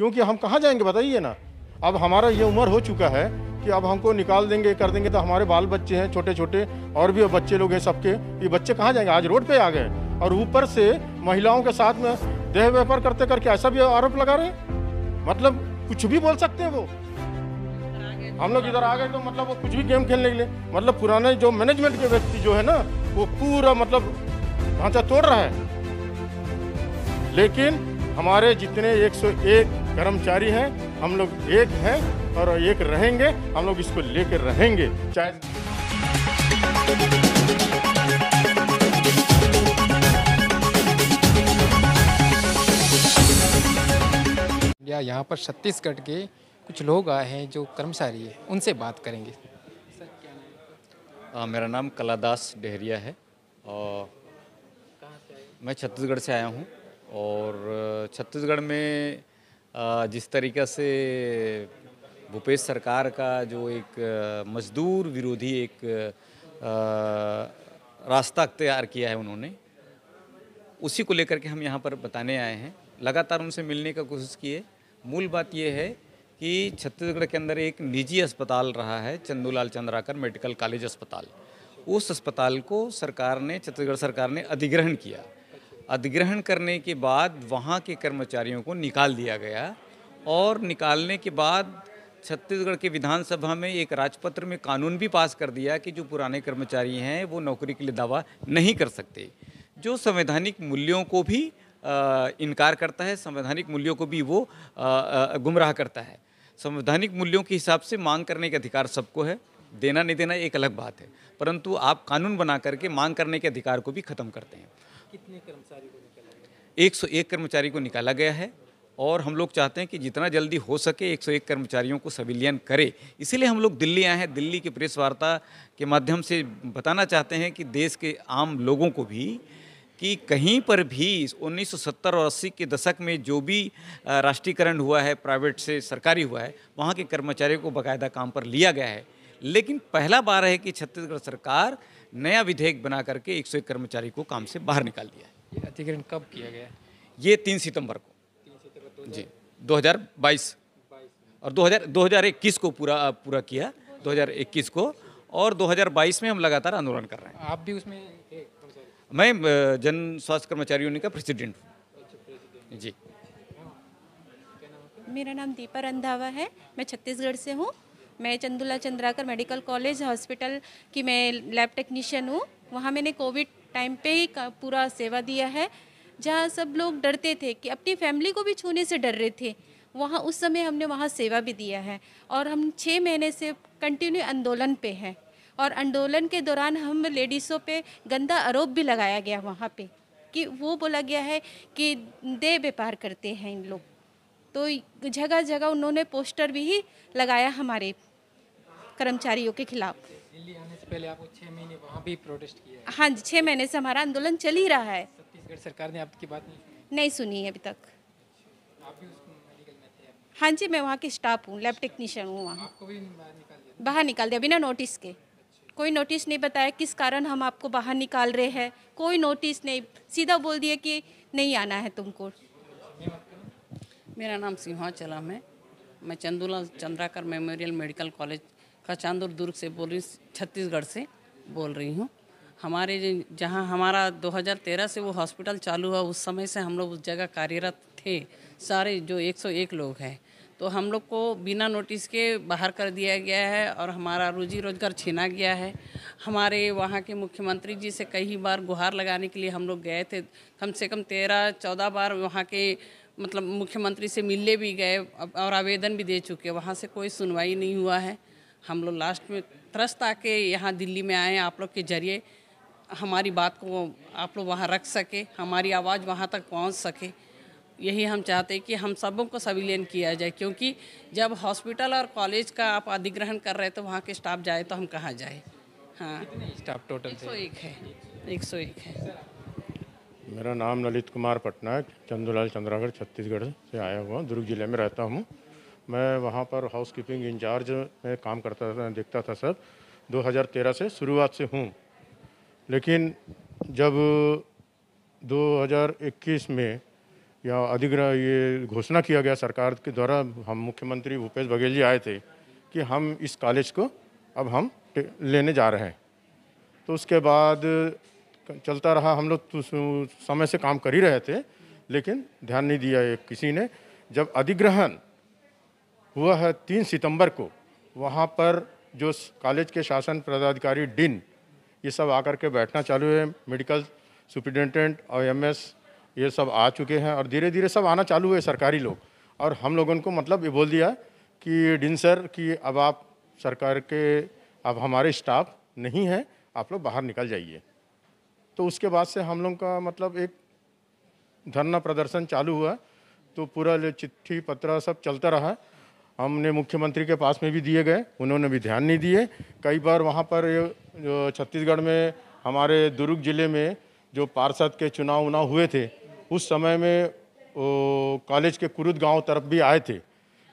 क्योंकि हम कहाँ जाएंगे बताइए ना अब हमारा ये उम्र हो चुका है कि अब हमको निकाल देंगे कर देंगे तो हमारे बाल बच्चे हैं छोटे छोटे और भी बच्चे लोग हैं सबके ये बच्चे कहाँ जाएंगे आज रोड पे आ गए और ऊपर से महिलाओं के साथ में देह व्यापार करते करके ऐसा भी आरोप लगा रहे मतलब कुछ भी बोल सकते हैं वो हम लोग इधर आ गए तो मतलब वो कुछ भी गेम खेलने के लिए मतलब पुराने जो मैनेजमेंट के व्यक्ति जो है ना वो पूरा मतलब ढांचा तोड़ रहा है लेकिन हमारे जितने 101 कर्मचारी हैं हम लोग एक हैं और एक रहेंगे हम लोग इसको लेकर रहेंगे चाहे या यहाँ पर छत्तीसगढ़ के कुछ लोग आए हैं जो कर्मचारी हैं उनसे बात करेंगे आ, मेरा नाम कलादास डेहरिया है और मैं छत्तीसगढ़ से आया हूँ और छत्तीसगढ़ में जिस तरीक़ा से भूपेश सरकार का जो एक मजदूर विरोधी एक रास्ता तैयार किया है उन्होंने उसी को लेकर के हम यहाँ पर बताने आए हैं लगातार उनसे मिलने का कोशिश किए मूल बात यह है कि छत्तीसगढ़ के अंदर एक निजी अस्पताल रहा है चंदूलाल चंद्राकर मेडिकल कॉलेज अस्पताल उस अस्पताल को सरकार ने छत्तीसगढ़ सरकार ने अधिग्रहण किया अधिग्रहण करने के बाद वहाँ के कर्मचारियों को निकाल दिया गया और निकालने के बाद छत्तीसगढ़ के विधानसभा में एक राजपत्र में कानून भी पास कर दिया कि जो पुराने कर्मचारी हैं वो नौकरी के लिए दावा नहीं कर सकते जो संवैधानिक मूल्यों को भी इनकार करता है संवैधानिक मूल्यों को भी वो गुमराह करता है संवैधानिक मूल्यों के हिसाब से मांग करने का अधिकार सबको है देना नहीं देना एक अलग बात है परंतु आप कानून बना करके मांग करने के अधिकार को भी ख़त्म करते हैं कितने कर्मचारी को निकाला गया एक सौ एक कर्मचारी को निकाला गया है और हम लोग चाहते हैं कि जितना जल्दी हो सके 101 कर्मचारियों को सविलियन करे इसीलिए हम लोग दिल्ली आए हैं दिल्ली की प्रेस वार्ता के माध्यम से बताना चाहते हैं कि देश के आम लोगों को भी कि कहीं पर भी 1970 और 80 के दशक में जो भी राष्ट्रीयकरण हुआ है प्राइवेट से सरकारी हुआ है वहाँ के कर्मचारियों को बाकायदा काम पर लिया गया है लेकिन पहला बार है कि छत्तीसगढ़ सरकार नया विधेयक बना करके एक सौ कर्मचारी को काम से बाहर निकाल दिया है ये कब किया गया ये तीन सितम्बर को जी दो और 2000 2021 को पूरा पूरा किया 2021 को और 2022 में हम लगातार आंदोलन कर रहे हैं आप भी उसमें मैं जन स्वास्थ्य कर्मचारी यूनियन का प्रेसिडेंट हूँ जी मेरा नाम दीपा रंधावा है मैं छत्तीसगढ़ से हूँ मैं Chandula Chandrakar medical college hospital की मैं लैब टेक्नीशियन हूँ वहाँ मैंने कोविड टाइम पे ही पूरा सेवा दिया है जहाँ सब लोग डरते थे कि अपनी फैमिली को भी छूने से डर रहे थे वहाँ उस समय हमने वहाँ सेवा भी दिया है और हम छः महीने से कंटिन्यू आंदोलन पे हैं और आंदोलन के दौरान हम लेडीज़ों पे गंदा आरोप भी लगाया गया वहाँ पे कि वो बोला गया है कि दे व्यापार करते हैं इन लोग तो जगह जगह उन्होंने पोस्टर भी लगाया हमारे कर्मचारियों के खिलाफ दिल्ली आने से पहले आपको महीने वहाँ भी प्रोटेस्ट किया है हाँ जी छह महीने से हमारा आंदोलन चल ही रहा है छत्तीसगढ़ सरकार ने आपकी बात नहीं नहीं सुनी है अभी तक अच्छा, आप भी हाँ जी मैं वहाँ की स्टाफ हूँ लैब टेक्नीशियन हूँ वहाँ बाहर निकाल दिया बिना नोटिस के अच्छा। कोई नोटिस नहीं बताया किस कारण हम आपको बाहर निकाल रहे हैं कोई नोटिस नहीं सीधा बोल दिया कि नहीं आना है तुमको मेरा नाम सिंहा चलम है मैं Chandulal Chandrakar memorial medical college Kachandur Durg से बोल रही छत्तीसगढ़ से बोल रही हूँ हमारे जहाँ हमारा 2013 से वो हॉस्पिटल चालू हुआ उस समय से हम लोग उस जगह कार्यरत थे सारे जो 101 लोग हैं तो हम लोग को बिना नोटिस के बाहर कर दिया गया है और हमारा रोजी रोजगार छीना गया है हमारे वहाँ के मुख्यमंत्री जी से कई बार गुहार लगाने के लिए हम लोग गए थे कम से कम तेरह चौदह बार वहाँ के मतलब मुख्यमंत्री से मिलने भी गए और आवेदन भी दे चुके वहाँ से कोई सुनवाई नहीं हुआ है हम लोग लास्ट में त्रस्त आके यहाँ दिल्ली में आए आप लोग के जरिए हमारी बात को आप लोग वहाँ रख सके हमारी आवाज़ वहाँ तक पहुँच सके यही हम चाहते हैं कि हम सबों को सविलियन किया जाए क्योंकि जब हॉस्पिटल और कॉलेज का आप अधिग्रहण कर रहे तो वहाँ के स्टाफ जाए तो हम कहाँ जाए हाँ स्टाफ टोटल एक सौ एक है एक सौ एक है मेरा नाम ललित कुमार पटनायक चंदूलाल चंद्रागढ़ छत्तीसगढ़ से आया हुआ दुर्ग जिले में रहता हूँ मैं वहाँ पर हाउस कीपिंग इंचार्ज में काम करता था देखता था सब 2013 से शुरुआत से हूँ लेकिन जब 2021 में या अधिग्रह ये घोषणा किया गया सरकार के द्वारा हम मुख्यमंत्री भूपेश बघेल जी आए थे कि हम इस कॉलेज को अब हम लेने जा रहे हैं तो उसके बाद चलता रहा हम लोग तो समय से काम कर ही रहे थे लेकिन ध्यान नहीं दिया एक किसी ने जब अधिग्रहण हुआ है तीन सितंबर को वहाँ पर जो कॉलेज के शासन पदाधिकारी डिन ये सब आकर के बैठना चालू है मेडिकल सुप्रिटेंडेंट और एम ये सब आ चुके हैं और धीरे धीरे सब आना चालू हुए सरकारी लोग और हम लोगों को मतलब ये बोल दिया कि डिन सर कि अब आप सरकार के अब हमारे स्टाफ नहीं हैं आप लोग बाहर निकल जाइए तो उसके बाद से हम लोग का मतलब एक धरना प्रदर्शन चालू हुआ तो पूरा चिट्ठी पत्र सब चलता रहा हमने मुख्यमंत्री के पास में भी दिए गए उन्होंने भी ध्यान नहीं दिए कई बार वहाँ पर जो छत्तीसगढ़ में हमारे दुर्ग जिले में जो पार्षद के चुनाव उनाव हुए थे उस समय में ओ, कॉलेज के कुरुद गांव तरफ भी आए थे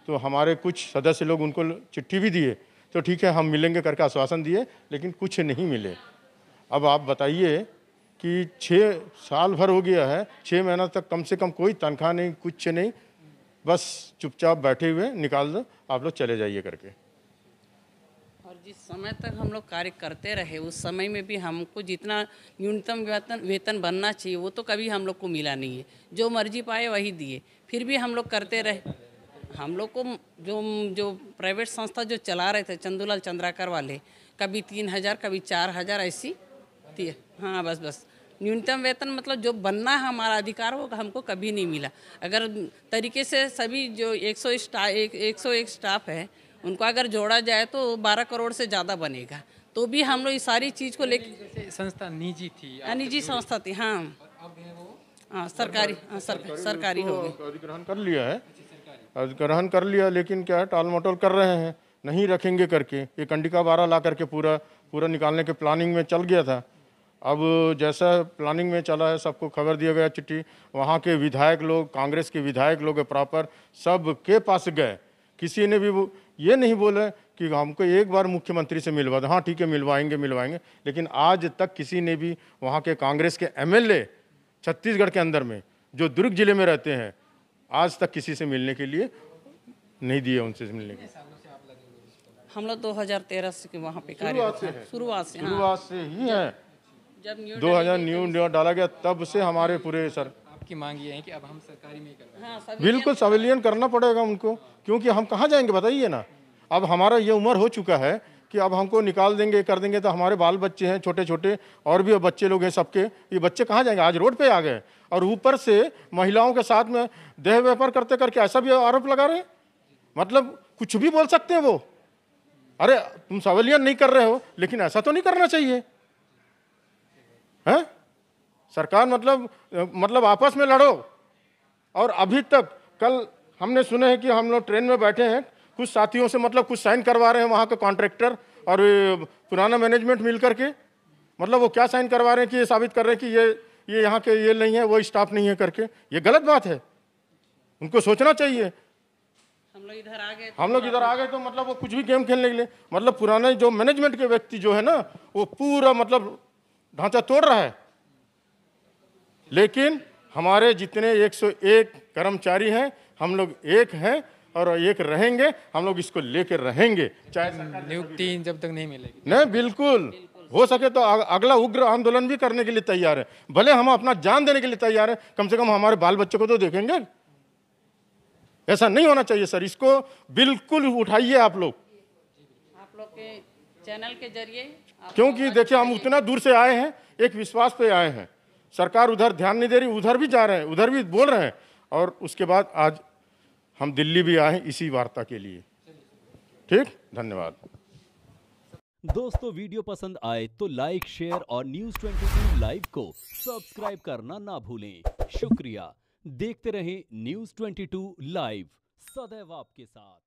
तो हमारे कुछ सदस्य लोग उनको चिट्ठी भी दिए तो ठीक है हम मिलेंगे करके आश्वासन दिए लेकिन कुछ नहीं मिले अब आप बताइए कि छः साल भर हो गया है छः महीना तक कम से कम कोई तनख्वाह नहीं कुछ नहीं बस चुपचाप बैठे हुए निकाल दो आप लोग चले जाइए करके और जिस समय तक हम लोग कार्य करते रहे उस समय में भी हमको जितना न्यूनतम वेतन वेतन बनना चाहिए वो तो कभी हम लोग को मिला नहीं है जो मर्जी पाए वही दिए फिर भी हम लोग करते रहे हम लोग को जो जो प्राइवेट संस्था जो चला रहे थे चंदूलाल चंद्राकर वाले कभी तीन हज़ार कभी चार हज़ार ऐसी हाँ बस बस न्यूनतम वेतन मतलब जो बनना है हमारा अधिकार वो हमको कभी नहीं मिला अगर तरीके से सभी जो 100 स्टाफ एक सौ एक स्टाफ है उनको अगर जोड़ा जाए तो 12 करोड़ से ज़्यादा बनेगा तो भी हम लोग इस सारी चीज़ को लेकर संस्था निजी थी निजी संस्था थी हाँ हाँ सरकारी हाँ सरकारी सरकारी तो हो अधिग्रहण कर लिया है अधिग्रहण कर लिया लेकिन क्या है टाल मटोल कर रहे हैं नहीं रखेंगे करके ये कंडिका बारह ला करके पूरा पूरा निकालने के प्लानिंग में चल गया था अब जैसा प्लानिंग में चला है सबको खबर दिया गया चिट्ठी वहाँ के विधायक लोग कांग्रेस के विधायक लोग प्रॉपर सब के पास गए किसी ने भी वो ये नहीं बोले कि हमको एक बार मुख्यमंत्री से मिलवा दो हाँ ठीक है मिलवाएंगे मिलवाएंगे लेकिन आज तक किसी ने भी वहाँ के कांग्रेस के एमएलए छत्तीसगढ़ के अंदर में जो दुर्ग जिले में रहते हैं आज तक किसी से मिलने के लिए नहीं दिए उनसे मिलने के हम लोग दो हजार तेरह से वहाँ पे शुरुआत से हाँ। शुरुआत से ही है जब न्यू दो हजार न्यू डाला गया तब से हमारे पूरे सर आपकी मांग ये है कि अब हम सरकारी में करवाएं हाँ, बिल्कुल सविलियन करना पड़ेगा उनको क्योंकि हम कहाँ जाएंगे बताइए ना अब हमारा ये उम्र हो चुका है कि अब हमको निकाल देंगे कर देंगे तो हमारे बाल बच्चे हैं छोटे छोटे और भी बच्चे लोग हैं सबके ये बच्चे कहाँ जाएंगे आज रोड पे आ गए और ऊपर से महिलाओं के साथ में देह व्यापार करते करके ऐसा भी आरोप लगा रहे मतलब कुछ भी बोल सकते हैं वो अरे तुम सवलियन नहीं कर रहे हो लेकिन ऐसा तो नहीं करना चाहिए हैं सरकार मतलब मतलब आपस में लड़ो और अभी तक कल हमने सुने हैं कि हम लोग ट्रेन में बैठे हैं कुछ साथियों से मतलब कुछ साइन करवा रहे हैं वहाँ के कॉन्ट्रैक्टर और पुराना मैनेजमेंट मिल करके मतलब वो क्या साइन करवा रहे हैं कि ये साबित कर रहे हैं कि ये ये यहाँ के ये नहीं है वो स्टाफ नहीं है करके ये गलत बात है उनको सोचना चाहिए हम लोग इधर आ गए तो हम लोग इधर आ गए तो मतलब वो कुछ भी गेम खेलने के लिए मतलब पुराने जो मैनेजमेंट के व्यक्ति जो है ना वो पूरा मतलब ढांचा तोड़ रहा है लेकिन हमारे जितने 101 कर्मचारी हैं हम लोग एक हैं और एक रहेंगे हम लोग इसको लेकर रहेंगे चाहे नियुक्ति जब तक नहीं मिलेगी नहीं बिल्कुल हो सके तो अगला उग्र आंदोलन भी करने के लिए तैयार है भले हम अपना जान देने के लिए तैयार है कम से कम हमारे बाल बच्चों को तो देखेंगे ऐसा नहीं होना चाहिए सर इसको बिल्कुल उठाइए आप लोग आप लोग के चैनल के जरिए क्योंकि देखिए हम उतना दूर से आए हैं एक विश्वास पे आए हैं सरकार उधर ध्यान नहीं दे रही उधर भी जा रहे हैं उधर भी बोल रहे हैं और उसके बाद आज हम दिल्ली भी आए इसी वार्ता के लिए ठीक धन्यवाद दोस्तों वीडियो पसंद आए तो लाइक शेयर और न्यूज ट्वेंटी टू लाइव को सब्सक्राइब करना ना भूलें शुक्रिया देखते रहें न्यूज ट्वेंटी टू लाइव सदैव आपके साथ